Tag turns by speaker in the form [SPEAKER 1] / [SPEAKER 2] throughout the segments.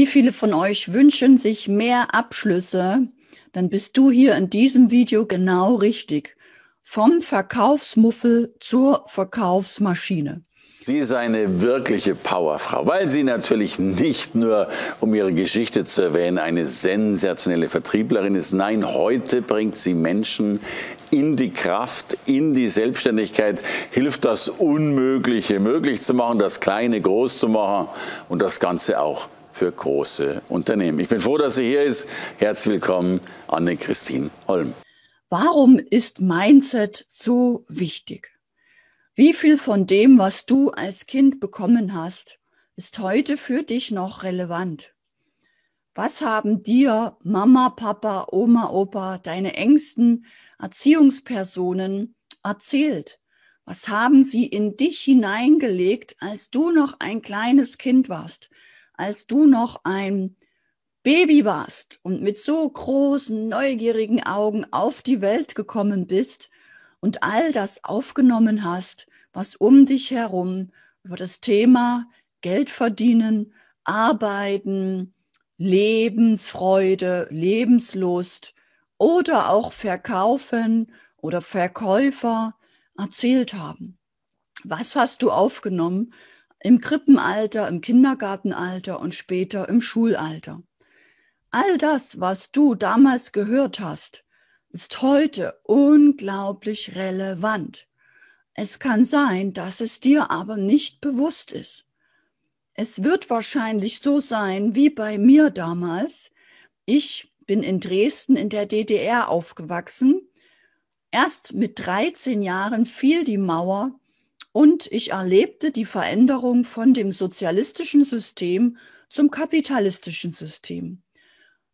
[SPEAKER 1] Wie viele von euch wünschen sich mehr Abschlüsse? Dann bist du hier in diesem Video genau richtig. Vom Verkaufsmuffel zur Verkaufsmaschine. Sie ist eine wirkliche Powerfrau, weil sie natürlich nicht nur, um ihre Geschichte zu erwähnen, eine sensationelle Vertrieblerin ist. Nein, heute bringt sie Menschen in die Kraft, in die Selbstständigkeit, hilft das Unmögliche möglich zu machen, das Kleine groß zu machen und das Ganze auch für große Unternehmen. Ich bin froh, dass sie hier ist. Herzlich willkommen, Anne-Christine Holm. Warum ist Mindset so wichtig? Wie viel von dem, was du als Kind bekommen hast, ist heute für dich noch relevant? Was haben dir Mama, Papa, Oma, Opa, deine engsten Erziehungspersonen erzählt? Was haben sie in dich hineingelegt, als du noch ein kleines Kind warst? als du noch ein Baby warst und mit so großen, neugierigen Augen auf die Welt gekommen bist und all das aufgenommen hast, was um dich herum über das Thema Geld verdienen, arbeiten, Lebensfreude, Lebenslust oder auch Verkaufen oder Verkäufer erzählt haben. Was hast du aufgenommen im Krippenalter, im Kindergartenalter und später im Schulalter. All das, was du damals gehört hast, ist heute unglaublich relevant. Es kann sein, dass es dir aber nicht bewusst ist. Es wird wahrscheinlich so sein wie bei mir damals. Ich bin in Dresden in der DDR aufgewachsen. Erst mit 13 Jahren fiel die Mauer und ich erlebte die Veränderung von dem sozialistischen System zum kapitalistischen System.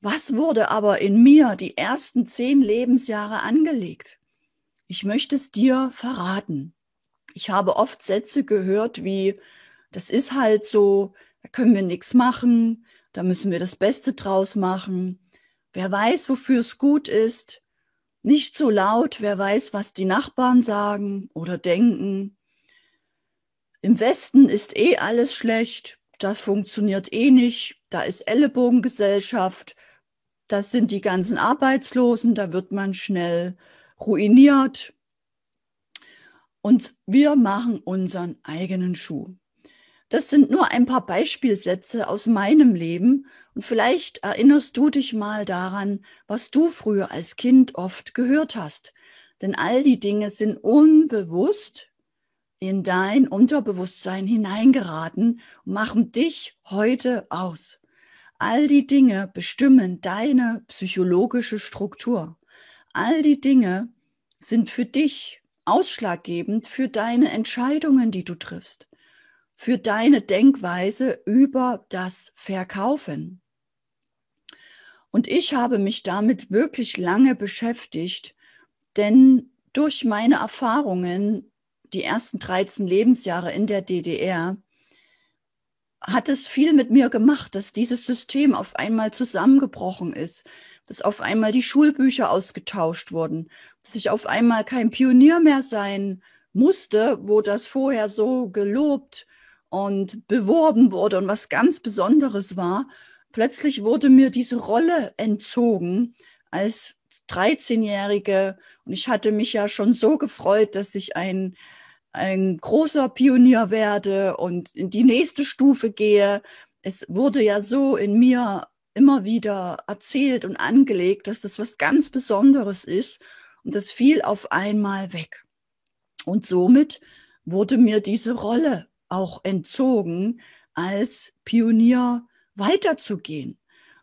[SPEAKER 1] Was wurde aber in mir die ersten zehn Lebensjahre angelegt? Ich möchte es dir verraten. Ich habe oft Sätze gehört wie, das ist halt so, da können wir nichts machen, da müssen wir das Beste draus machen. Wer weiß, wofür es gut ist. Nicht so laut, wer weiß, was die Nachbarn sagen oder denken im Westen ist eh alles schlecht, das funktioniert eh nicht, da ist Ellenbogengesellschaft, das sind die ganzen Arbeitslosen, da wird man schnell ruiniert. Und wir machen unseren eigenen Schuh. Das sind nur ein paar Beispielsätze aus meinem Leben und vielleicht erinnerst du dich mal daran, was du früher als Kind oft gehört hast. Denn all die Dinge sind unbewusst in dein Unterbewusstsein hineingeraten machen dich heute aus. All die Dinge bestimmen deine psychologische Struktur. All die Dinge sind für dich ausschlaggebend für deine Entscheidungen, die du triffst, für deine Denkweise über das Verkaufen. Und ich habe mich damit wirklich lange beschäftigt, denn durch meine Erfahrungen die ersten 13 Lebensjahre in der DDR, hat es viel mit mir gemacht, dass dieses System auf einmal zusammengebrochen ist, dass auf einmal die Schulbücher ausgetauscht wurden, dass ich auf einmal kein Pionier mehr sein musste, wo das vorher so gelobt und beworben wurde und was ganz Besonderes war. Plötzlich wurde mir diese Rolle entzogen als 13-Jährige. Und ich hatte mich ja schon so gefreut, dass ich ein, ein großer Pionier werde und in die nächste Stufe gehe. Es wurde ja so in mir immer wieder erzählt und angelegt, dass das was ganz Besonderes ist. Und das fiel auf einmal weg. Und somit wurde mir diese Rolle auch entzogen, als Pionier weiterzugehen.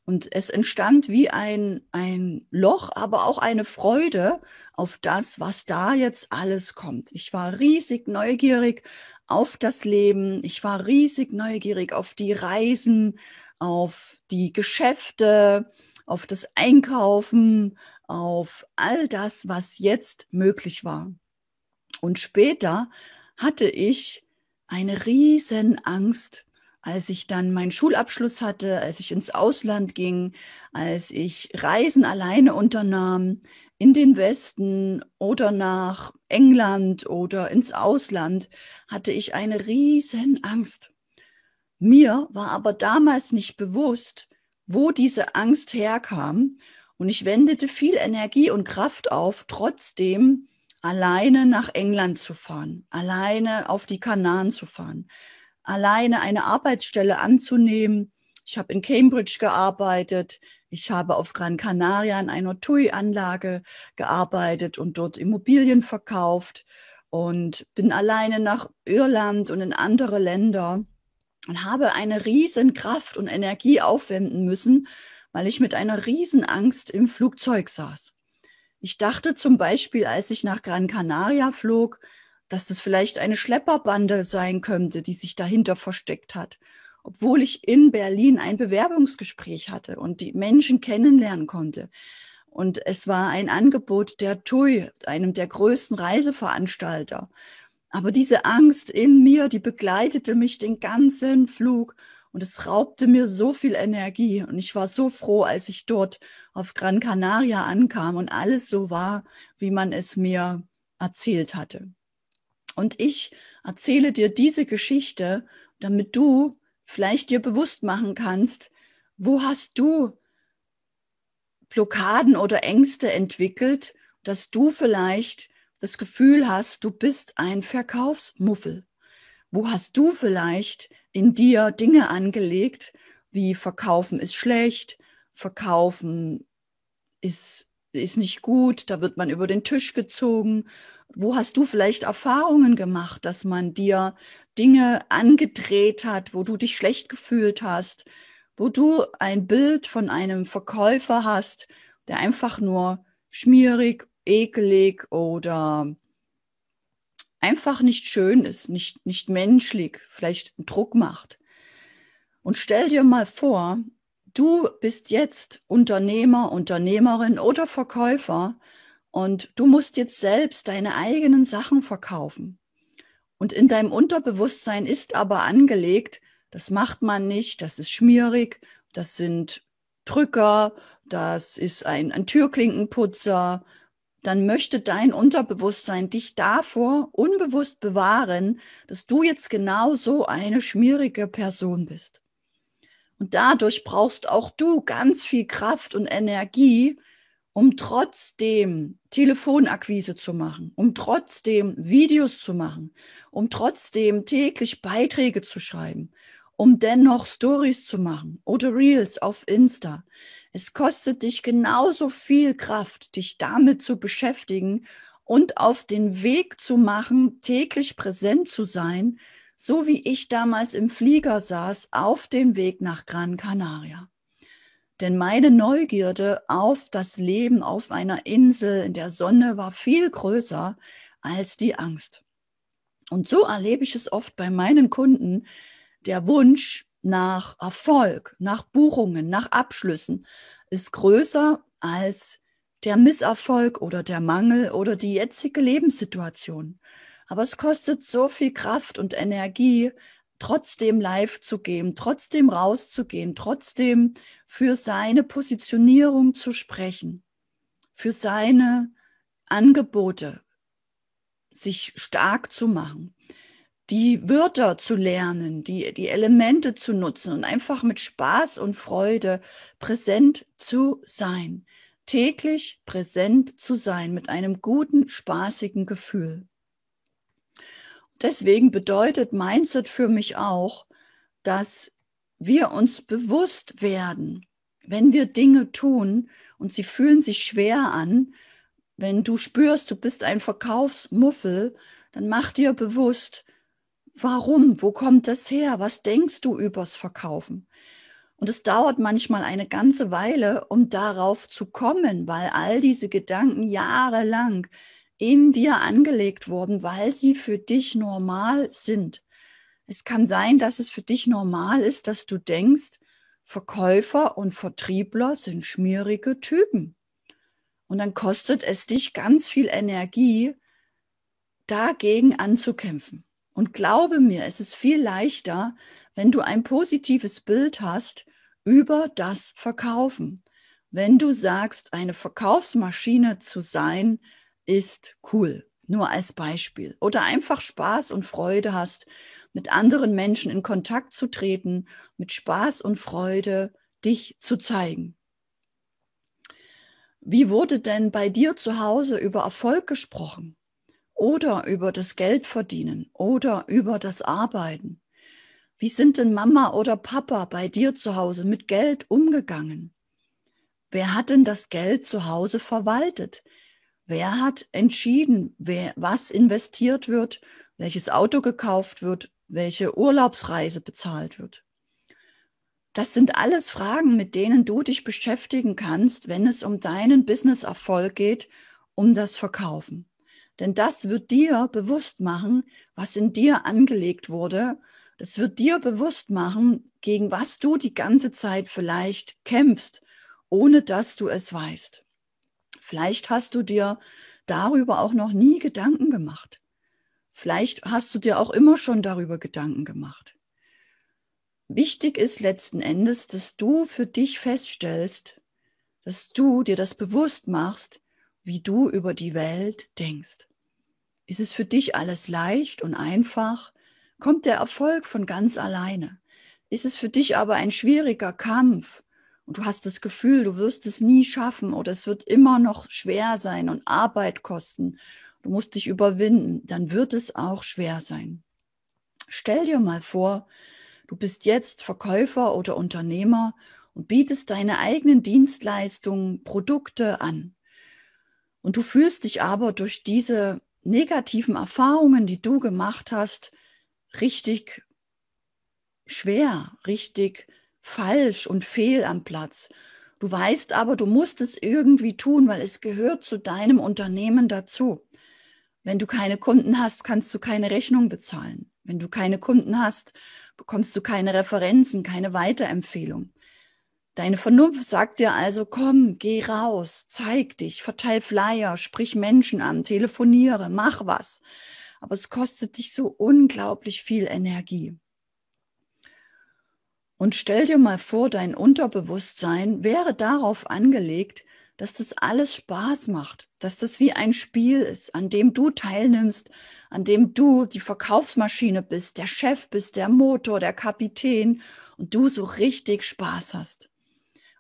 [SPEAKER 1] Und es entstand wie ein, ein Loch, aber auch eine Freude auf das, was da jetzt alles kommt. Ich war riesig neugierig auf das Leben. Ich war riesig neugierig auf die Reisen, auf die Geschäfte, auf das Einkaufen, auf all das, was jetzt möglich war. Und später hatte ich eine riesen Angst als ich dann meinen Schulabschluss hatte, als ich ins Ausland ging, als ich Reisen alleine unternahm in den Westen oder nach England oder ins Ausland, hatte ich eine riesen Angst. Mir war aber damals nicht bewusst, wo diese Angst herkam und ich wendete viel Energie und Kraft auf, trotzdem alleine nach England zu fahren, alleine auf die Kanaren zu fahren, alleine eine Arbeitsstelle anzunehmen. Ich habe in Cambridge gearbeitet, ich habe auf Gran Canaria in einer TUI-Anlage gearbeitet und dort Immobilien verkauft und bin alleine nach Irland und in andere Länder und habe eine riesen Kraft und Energie aufwenden müssen, weil ich mit einer riesen Angst im Flugzeug saß. Ich dachte zum Beispiel, als ich nach Gran Canaria flog, dass es vielleicht eine Schlepperbande sein könnte, die sich dahinter versteckt hat. Obwohl ich in Berlin ein Bewerbungsgespräch hatte und die Menschen kennenlernen konnte. Und es war ein Angebot der TUI, einem der größten Reiseveranstalter. Aber diese Angst in mir, die begleitete mich den ganzen Flug und es raubte mir so viel Energie. Und ich war so froh, als ich dort auf Gran Canaria ankam und alles so war, wie man es mir erzählt hatte. Und ich erzähle dir diese Geschichte, damit du vielleicht dir bewusst machen kannst, wo hast du Blockaden oder Ängste entwickelt, dass du vielleicht das Gefühl hast, du bist ein Verkaufsmuffel. Wo hast du vielleicht in dir Dinge angelegt, wie verkaufen ist schlecht, verkaufen ist ist nicht gut, da wird man über den Tisch gezogen. Wo hast du vielleicht Erfahrungen gemacht, dass man dir Dinge angedreht hat, wo du dich schlecht gefühlt hast, wo du ein Bild von einem Verkäufer hast, der einfach nur schmierig, ekelig oder einfach nicht schön ist, nicht, nicht menschlich, vielleicht Druck macht. Und stell dir mal vor, du bist jetzt Unternehmer, Unternehmerin oder Verkäufer und du musst jetzt selbst deine eigenen Sachen verkaufen. Und in deinem Unterbewusstsein ist aber angelegt, das macht man nicht, das ist schmierig, das sind Drücker, das ist ein, ein Türklinkenputzer, dann möchte dein Unterbewusstsein dich davor unbewusst bewahren, dass du jetzt genau so eine schmierige Person bist. Und dadurch brauchst auch du ganz viel Kraft und Energie, um trotzdem Telefonakquise zu machen, um trotzdem Videos zu machen, um trotzdem täglich Beiträge zu schreiben, um dennoch Stories zu machen oder Reels auf Insta. Es kostet dich genauso viel Kraft, dich damit zu beschäftigen und auf den Weg zu machen, täglich präsent zu sein, so wie ich damals im Flieger saß, auf dem Weg nach Gran Canaria. Denn meine Neugierde auf das Leben auf einer Insel in der Sonne war viel größer als die Angst. Und so erlebe ich es oft bei meinen Kunden, der Wunsch nach Erfolg, nach Buchungen, nach Abschlüssen ist größer als der Misserfolg oder der Mangel oder die jetzige Lebenssituation. Aber es kostet so viel Kraft und Energie, trotzdem live zu gehen, trotzdem rauszugehen, trotzdem für seine Positionierung zu sprechen, für seine Angebote sich stark zu machen, die Wörter zu lernen, die, die Elemente zu nutzen und einfach mit Spaß und Freude präsent zu sein, täglich präsent zu sein mit einem guten, spaßigen Gefühl deswegen bedeutet Mindset für mich auch, dass wir uns bewusst werden, wenn wir Dinge tun und sie fühlen sich schwer an, wenn du spürst, du bist ein Verkaufsmuffel, dann mach dir bewusst, warum, wo kommt das her, was denkst du übers Verkaufen? Und es dauert manchmal eine ganze Weile, um darauf zu kommen, weil all diese Gedanken jahrelang in dir angelegt wurden, weil sie für dich normal sind. Es kann sein, dass es für dich normal ist, dass du denkst, Verkäufer und Vertriebler sind schmierige Typen. Und dann kostet es dich ganz viel Energie, dagegen anzukämpfen. Und glaube mir, es ist viel leichter, wenn du ein positives Bild hast über das Verkaufen. Wenn du sagst, eine Verkaufsmaschine zu sein, ist cool. Nur als Beispiel. Oder einfach Spaß und Freude hast, mit anderen Menschen in Kontakt zu treten, mit Spaß und Freude dich zu zeigen. Wie wurde denn bei dir zu Hause über Erfolg gesprochen? Oder über das Geld verdienen? Oder über das Arbeiten? Wie sind denn Mama oder Papa bei dir zu Hause mit Geld umgegangen? Wer hat denn das Geld zu Hause verwaltet? Wer hat entschieden, wer, was investiert wird, welches Auto gekauft wird, welche Urlaubsreise bezahlt wird? Das sind alles Fragen, mit denen du dich beschäftigen kannst, wenn es um deinen Business-Erfolg geht, um das Verkaufen. Denn das wird dir bewusst machen, was in dir angelegt wurde. Das wird dir bewusst machen, gegen was du die ganze Zeit vielleicht kämpfst, ohne dass du es weißt. Vielleicht hast du dir darüber auch noch nie Gedanken gemacht. Vielleicht hast du dir auch immer schon darüber Gedanken gemacht. Wichtig ist letzten Endes, dass du für dich feststellst, dass du dir das bewusst machst, wie du über die Welt denkst. Ist es für dich alles leicht und einfach? Kommt der Erfolg von ganz alleine? Ist es für dich aber ein schwieriger Kampf und du hast das Gefühl, du wirst es nie schaffen oder es wird immer noch schwer sein und Arbeit kosten, du musst dich überwinden, dann wird es auch schwer sein. Stell dir mal vor, du bist jetzt Verkäufer oder Unternehmer und bietest deine eigenen Dienstleistungen, Produkte an. Und du fühlst dich aber durch diese negativen Erfahrungen, die du gemacht hast, richtig schwer, richtig falsch und fehl am Platz. Du weißt aber, du musst es irgendwie tun, weil es gehört zu deinem Unternehmen dazu. Wenn du keine Kunden hast, kannst du keine Rechnung bezahlen. Wenn du keine Kunden hast, bekommst du keine Referenzen, keine Weiterempfehlung. Deine Vernunft sagt dir also, komm, geh raus, zeig dich, verteil Flyer, sprich Menschen an, telefoniere, mach was. Aber es kostet dich so unglaublich viel Energie. Und stell dir mal vor, dein Unterbewusstsein wäre darauf angelegt, dass das alles Spaß macht, dass das wie ein Spiel ist, an dem du teilnimmst, an dem du die Verkaufsmaschine bist, der Chef bist, der Motor, der Kapitän und du so richtig Spaß hast.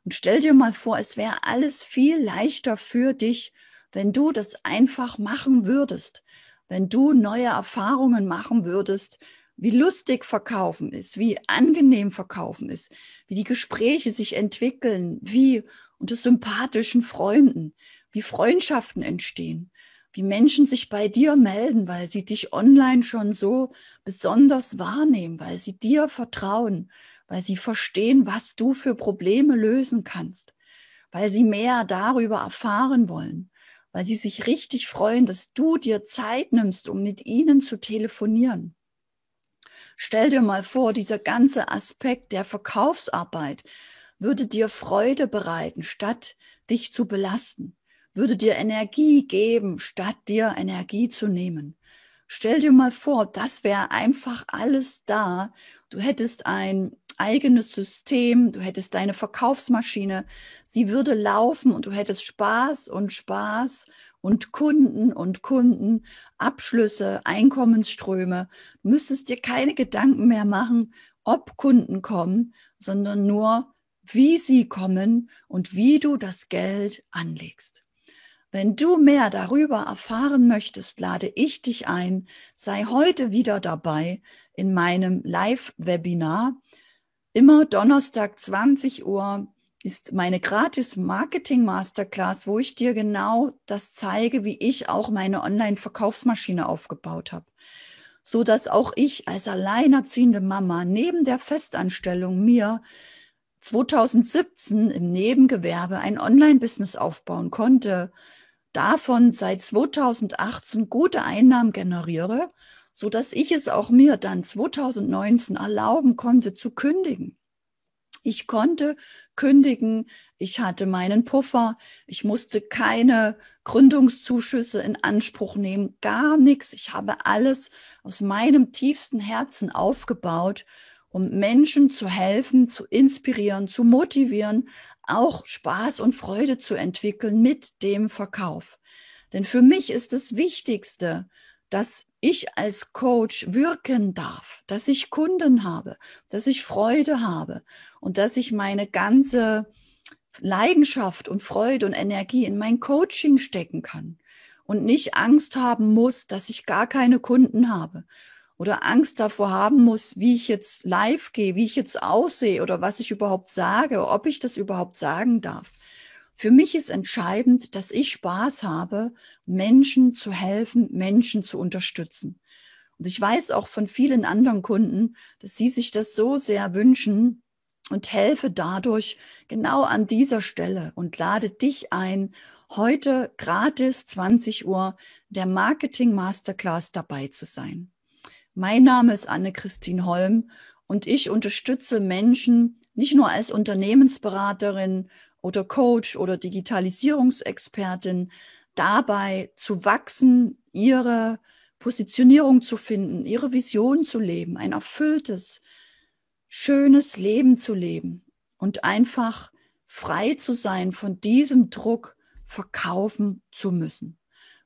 [SPEAKER 1] Und stell dir mal vor, es wäre alles viel leichter für dich, wenn du das einfach machen würdest, wenn du neue Erfahrungen machen würdest, wie lustig Verkaufen ist, wie angenehm Verkaufen ist, wie die Gespräche sich entwickeln, wie unter sympathischen Freunden, wie Freundschaften entstehen, wie Menschen sich bei dir melden, weil sie dich online schon so besonders wahrnehmen, weil sie dir vertrauen, weil sie verstehen, was du für Probleme lösen kannst, weil sie mehr darüber erfahren wollen, weil sie sich richtig freuen, dass du dir Zeit nimmst, um mit ihnen zu telefonieren. Stell dir mal vor, dieser ganze Aspekt der Verkaufsarbeit würde dir Freude bereiten, statt dich zu belasten, würde dir Energie geben, statt dir Energie zu nehmen. Stell dir mal vor, das wäre einfach alles da. Du hättest ein eigenes System, du hättest deine Verkaufsmaschine, sie würde laufen und du hättest Spaß und Spaß und Kunden und Kunden, Abschlüsse, Einkommensströme. Du müsstest dir keine Gedanken mehr machen, ob Kunden kommen, sondern nur, wie sie kommen und wie du das Geld anlegst. Wenn du mehr darüber erfahren möchtest, lade ich dich ein, sei heute wieder dabei in meinem Live-Webinar Immer Donnerstag 20 Uhr ist meine gratis Marketing Masterclass, wo ich dir genau das zeige, wie ich auch meine Online-Verkaufsmaschine aufgebaut habe. So dass auch ich als alleinerziehende Mama neben der Festanstellung mir 2017 im Nebengewerbe ein Online-Business aufbauen konnte, davon seit 2018 gute Einnahmen generiere so dass ich es auch mir dann 2019 erlauben konnte zu kündigen. Ich konnte kündigen, ich hatte meinen Puffer, ich musste keine Gründungszuschüsse in Anspruch nehmen, gar nichts. Ich habe alles aus meinem tiefsten Herzen aufgebaut, um Menschen zu helfen, zu inspirieren, zu motivieren, auch Spaß und Freude zu entwickeln mit dem Verkauf. Denn für mich ist das Wichtigste, dass ich als Coach wirken darf, dass ich Kunden habe, dass ich Freude habe und dass ich meine ganze Leidenschaft und Freude und Energie in mein Coaching stecken kann und nicht Angst haben muss, dass ich gar keine Kunden habe oder Angst davor haben muss, wie ich jetzt live gehe, wie ich jetzt aussehe oder was ich überhaupt sage, ob ich das überhaupt sagen darf. Für mich ist entscheidend, dass ich Spaß habe, Menschen zu helfen, Menschen zu unterstützen. Und ich weiß auch von vielen anderen Kunden, dass sie sich das so sehr wünschen und helfe dadurch genau an dieser Stelle und lade dich ein, heute gratis 20 Uhr der Marketing Masterclass dabei zu sein. Mein Name ist Anne-Christine Holm und ich unterstütze Menschen nicht nur als Unternehmensberaterin, oder Coach oder Digitalisierungsexpertin dabei zu wachsen, ihre Positionierung zu finden, ihre Vision zu leben, ein erfülltes, schönes Leben zu leben und einfach frei zu sein von diesem Druck, verkaufen zu müssen.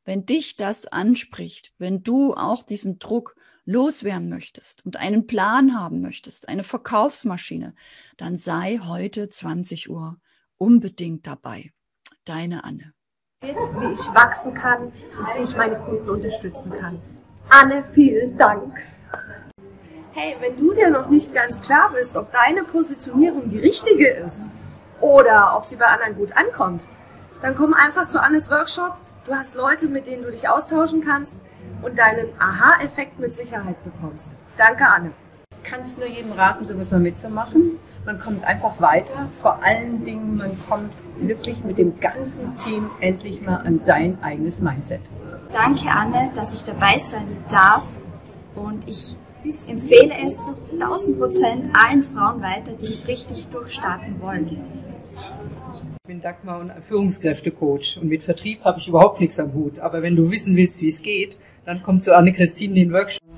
[SPEAKER 1] Wenn dich das anspricht, wenn du auch diesen Druck loswerden möchtest und einen Plan haben möchtest, eine Verkaufsmaschine, dann sei heute 20 Uhr unbedingt dabei. Deine Anne. Wie ich wachsen kann und wie ich meine Kunden unterstützen kann. Anne, vielen Dank. Hey, wenn du dir noch nicht ganz klar bist, ob deine Positionierung die richtige ist oder ob sie bei anderen gut ankommt, dann komm einfach zu Annes Workshop. Du hast Leute, mit denen du dich austauschen kannst und deinen Aha-Effekt mit Sicherheit bekommst. Danke, Anne. Kannst du nur jedem raten, sowas mal mitzumachen man kommt einfach weiter. Vor allen Dingen, man kommt wirklich mit dem ganzen Team endlich mal an sein eigenes Mindset. Danke, Anne, dass ich dabei sein darf. Und ich empfehle es zu 1000 Prozent allen Frauen weiter, die richtig durchstarten wollen. Ich bin Dagmar und Führungskräftecoach und mit Vertrieb habe ich überhaupt nichts am Hut. Aber wenn du wissen willst, wie es geht, dann komm zu Anne-Christine in den Workshop.